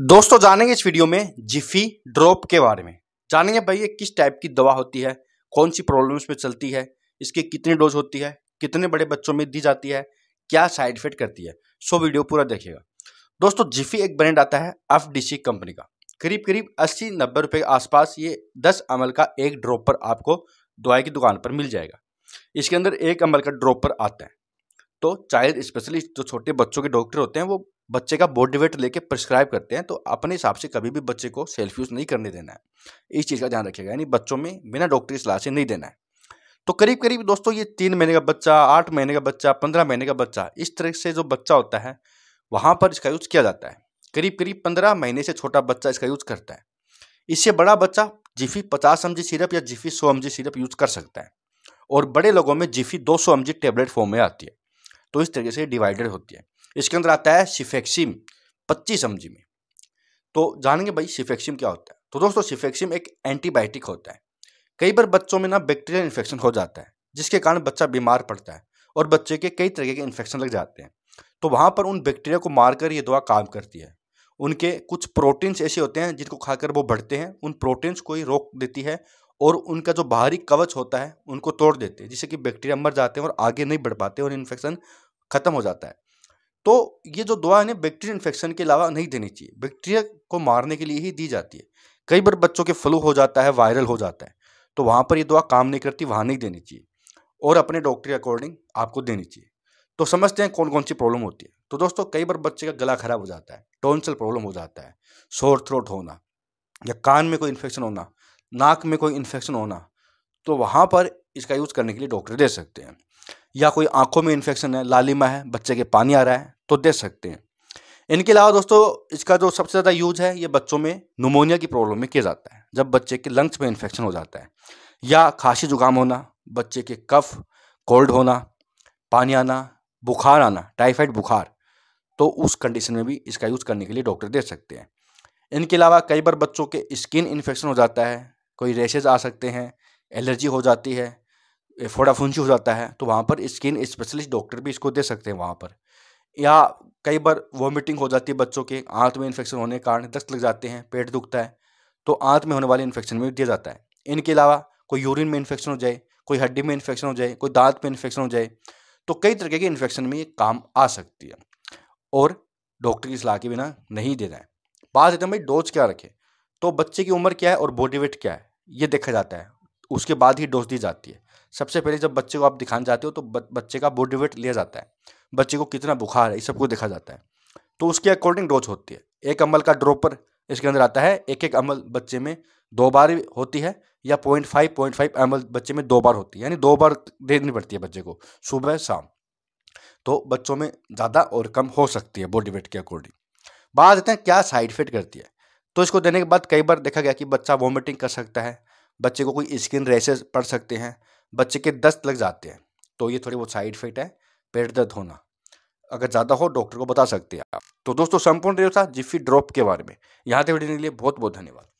दोस्तों जानेंगे इस वीडियो में जिफी ड्रॉप के बारे में जानेंगे भाई ये किस टाइप की दवा होती है कौन सी प्रॉब्लम्स में चलती है इसकी कितनी डोज होती है कितने बड़े बच्चों में दी जाती है क्या साइड इफेक्ट करती है सो वीडियो पूरा देखिएगा दोस्तों जिफी एक ब्रांड आता है एफ कंपनी का करीब करीब अस्सी नब्बे रुपये के आसपास ये दस अमल का एक ड्रॉप पर आपको दवाई की दुकान पर मिल जाएगा इसके अंदर एक अमल का ड्रॉप पर आता है तो चाइल्ड स्पेशलिस्ट जो छोटे बच्चों के डॉक्टर होते हैं वो बच्चे का बॉडी वेट लेके प्रिस्क्राइब करते हैं तो अपने हिसाब से कभी भी बच्चे को सेल्फ यूज़ नहीं करने देना है इस चीज़ का ध्यान रखिएगा यानी बच्चों में बिना डॉक्टर की सलाह से नहीं देना है तो करीब करीब दोस्तों ये तीन महीने का बच्चा आठ महीने का बच्चा पंद्रह महीने का बच्चा इस तरह से जो बच्चा होता है वहाँ पर इसका यूज़ किया जाता है करीब करीब पंद्रह महीने से छोटा बच्चा इसका यूज़ करता है इससे बड़ा बच्चा जिफी पचास एम सिरप या जिफी सौ एम सिरप यूज़ कर सकता है और बड़े लोगों में जिफी दो सौ एम टेबलेट फॉर्म में आती है तो इस तरीके से डिवाइडेड होती है इसके अंदर आता है सिफेक्सिम पच्चीस एम में तो जानेंगे भाई सिफेक्सिम क्या होता है तो दोस्तों सिफेक्सिम एक एंटीबायोटिक होता है कई बार बच्चों में ना बैक्टीरियल इन्फेक्शन हो जाता है जिसके कारण बच्चा बीमार पड़ता है और बच्चे के कई तरीके के इन्फेक्शन लग जाते हैं तो वहाँ पर उन बैक्टीरिया को मारकर ये दवा काम करती है उनके कुछ प्रोटीन्स ऐसे होते हैं जिनको खाकर वो बढ़ते हैं उन प्रोटीन्स को ही रोक देती है और उनका जो बाहरी कवच होता है उनको तोड़ देते हैं जिससे कि बैक्टीरिया मर जाते हैं और आगे नहीं बढ़ पाते और इन्फेक्शन खत्म हो जाता है तो ये जो दवा इन्हें बैक्टीरिया इन्फेक्शन के अलावा नहीं देनी चाहिए बैक्टीरिया को मारने के लिए ही दी जाती है कई बार बच्चों के फ्लू हो जाता है वायरल हो जाता है तो वहाँ पर ये दवा काम नहीं करती वहाँ नहीं देनी चाहिए और अपने डॉक्टर के अकॉर्डिंग आपको देनी चाहिए तो समझते हैं कौन कौन सी प्रॉब्लम होती है तो दोस्तों कई बार बच्चे का गला खराब हो जाता है टोनसल प्रॉब्लम हो जाता है शोर थ्रोट होना या कान में कोई इन्फेक्शन होना नाक में कोई इन्फेक्शन होना तो वहाँ पर इसका यूज़ करने के लिए डॉक्टर दे सकते हैं या कोई आंखों में इन्फेक्शन है लालिमा है बच्चे के पानी आ रहा है तो दे सकते हैं इनके अलावा दोस्तों इसका जो सबसे ज़्यादा यूज है ये बच्चों में नमोनिया की प्रॉब्लम में किया जाता है जब बच्चे के लंग्स में इन्फेक्शन हो जाता है या खांसी जुकाम होना बच्चे के कफ कोल्ड होना पानी आना बुखार आना टाइफाइड बुखार तो उस कंडीशन में भी इसका यूज़ करने के लिए डॉक्टर दे सकते हैं इनके अलावा कई बार बच्चों के स्किन इन्फेक्शन हो जाता है कोई रेशेज आ सकते हैं एलर्जी हो जाती है फोडाफोन हो जाता है तो वहाँ पर स्किन स्पेशलिस्ट डॉक्टर भी इसको दे सकते हैं वहाँ पर या कई बार वॉमिटिंग हो जाती है बच्चों के आंत में इन्फेक्शन होने के कारण दस्त लग जाते हैं पेट दुखता है तो आंत में होने वाले इन्फेक्शन में भी दिया जाता है इनके अलावा कोई यूरिन में इन्फेक्शन हो जाए कोई हड्डी में इन्फेक्शन हो जाए कोई दांत में इन्फेक्शन हो जाए तो कई तरीके के इन्फेक्शन में ये काम आ सकती है और डॉक्टर की सलाह के बिना नहीं देना है बात हैं भाई डोज क्या रखें तो बच्चे की उम्र क्या है और बॉडी वेट क्या है ये देखा जाता है उसके बाद ही डोज दी जाती है सबसे पहले जब बच्चे को आप दिखाने जाते हो तो बच्चे का बॉडी वेट लिया जाता है बच्चे को कितना बुखार है ये सब कुछ देखा जाता है तो उसके अकॉर्डिंग डोज होती है एक अमल का ड्रॉपर इसके अंदर आता है एक एक अमल बच्चे में दो बार होती है या पॉइंट फाइव पॉइंट फाइव अमल बच्चे में दो बार होती है यानी दो बार देनी पड़ती है बच्चे को सुबह शाम तो बच्चों में ज़्यादा और कम हो सकती है बॉडी वेट के अकॉर्डिंग बात देते हैं क्या साइड इफेक्ट करती है तो इसको देने के बाद कई बार देखा गया कि बच्चा वॉमिटिंग कर सकता है बच्चे को कोई स्किन रैसेस पड़ सकते हैं बच्चे के दस्त लग जाते हैं तो ये थोड़ी बहुत साइड इफेक्ट है पेट दर्द होना अगर ज़्यादा हो डॉक्टर को बता सकते हैं आप तो दोस्तों संपूर्ण था जिफी ड्रॉप के बारे में यहाँ तक वीडियो के लिए बहुत बहुत धन्यवाद